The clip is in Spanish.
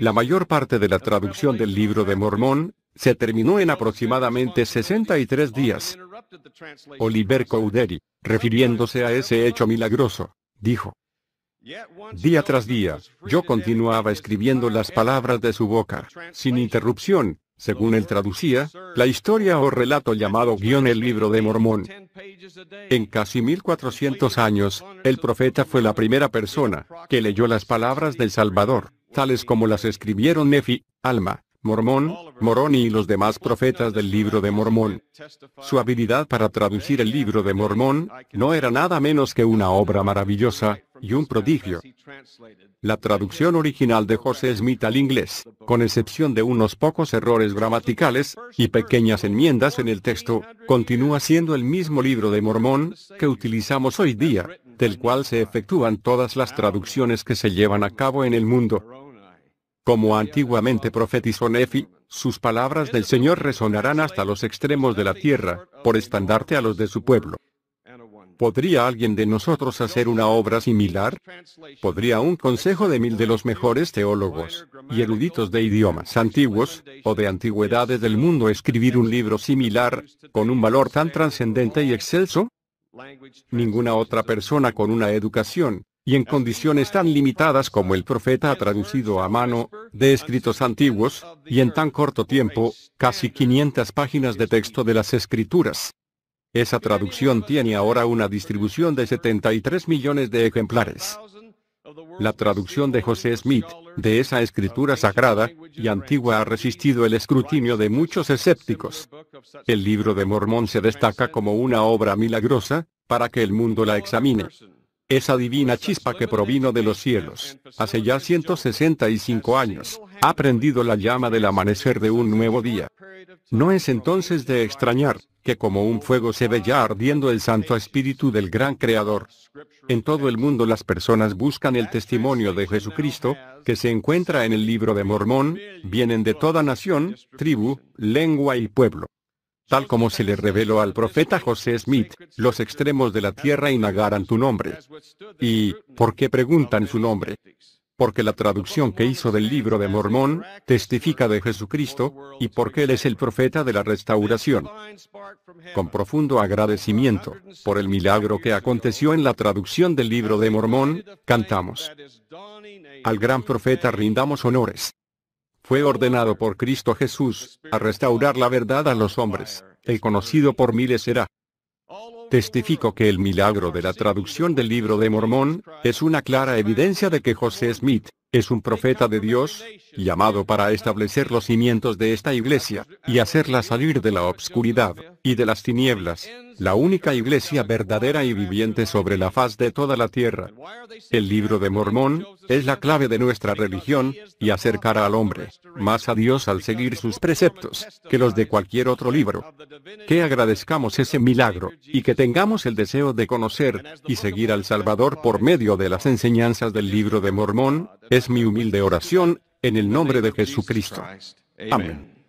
La mayor parte de la traducción del libro de Mormón se terminó en aproximadamente 63 días. Oliver Cowdery, refiriéndose a ese hecho milagroso, dijo, Día tras día, yo continuaba escribiendo las palabras de su boca, sin interrupción, según él traducía, la historia o relato llamado guión el libro de Mormón. En casi 1400 años, el profeta fue la primera persona que leyó las palabras del Salvador tales como las escribieron Nefi, Alma, Mormón, Moroni y los demás profetas del libro de Mormón. Su habilidad para traducir el libro de Mormón no era nada menos que una obra maravillosa y un prodigio. La traducción original de José Smith al inglés, con excepción de unos pocos errores gramaticales y pequeñas enmiendas en el texto, continúa siendo el mismo libro de Mormón que utilizamos hoy día, del cual se efectúan todas las traducciones que se llevan a cabo en el mundo. Como antiguamente profetizó Nefi, sus palabras del Señor resonarán hasta los extremos de la tierra, por estandarte a los de su pueblo. ¿Podría alguien de nosotros hacer una obra similar? ¿Podría un consejo de mil de los mejores teólogos y eruditos de idiomas antiguos o de antigüedades del mundo escribir un libro similar, con un valor tan trascendente y excelso? Ninguna otra persona con una educación, y en condiciones tan limitadas como el profeta ha traducido a mano de escritos antiguos, y en tan corto tiempo, casi 500 páginas de texto de las escrituras. Esa traducción tiene ahora una distribución de 73 millones de ejemplares. La traducción de José Smith, de esa escritura sagrada y antigua ha resistido el escrutinio de muchos escépticos. El libro de Mormón se destaca como una obra milagrosa, para que el mundo la examine esa divina chispa que provino de los cielos, hace ya 165 años, ha prendido la llama del amanecer de un nuevo día. No es entonces de extrañar que como un fuego se ve ya ardiendo el Santo Espíritu del Gran Creador. En todo el mundo las personas buscan el testimonio de Jesucristo, que se encuentra en el libro de Mormón, vienen de toda nación, tribu, lengua y pueblo tal como se le reveló al profeta José Smith, los extremos de la tierra inagaran tu nombre. ¿Y por qué preguntan su nombre? Porque la traducción que hizo del libro de Mormón testifica de Jesucristo, y porque Él es el profeta de la restauración. Con profundo agradecimiento por el milagro que aconteció en la traducción del libro de Mormón, cantamos. Al gran profeta rindamos honores fue ordenado por Cristo Jesús, a restaurar la verdad a los hombres. El conocido por miles será. Testifico que el milagro de la traducción del libro de Mormón, es una clara evidencia de que José Smith, es un profeta de Dios, llamado para establecer los cimientos de esta iglesia, y hacerla salir de la obscuridad y de las tinieblas, la única iglesia verdadera y viviente sobre la faz de toda la tierra. El libro de Mormón es la clave de nuestra religión y acercará al hombre más a Dios al seguir sus preceptos que los de cualquier otro libro. Que agradezcamos ese milagro y que tengamos el deseo de conocer y seguir al Salvador por medio de las enseñanzas del libro de Mormón, es mi humilde oración en el nombre de Jesucristo. Amén.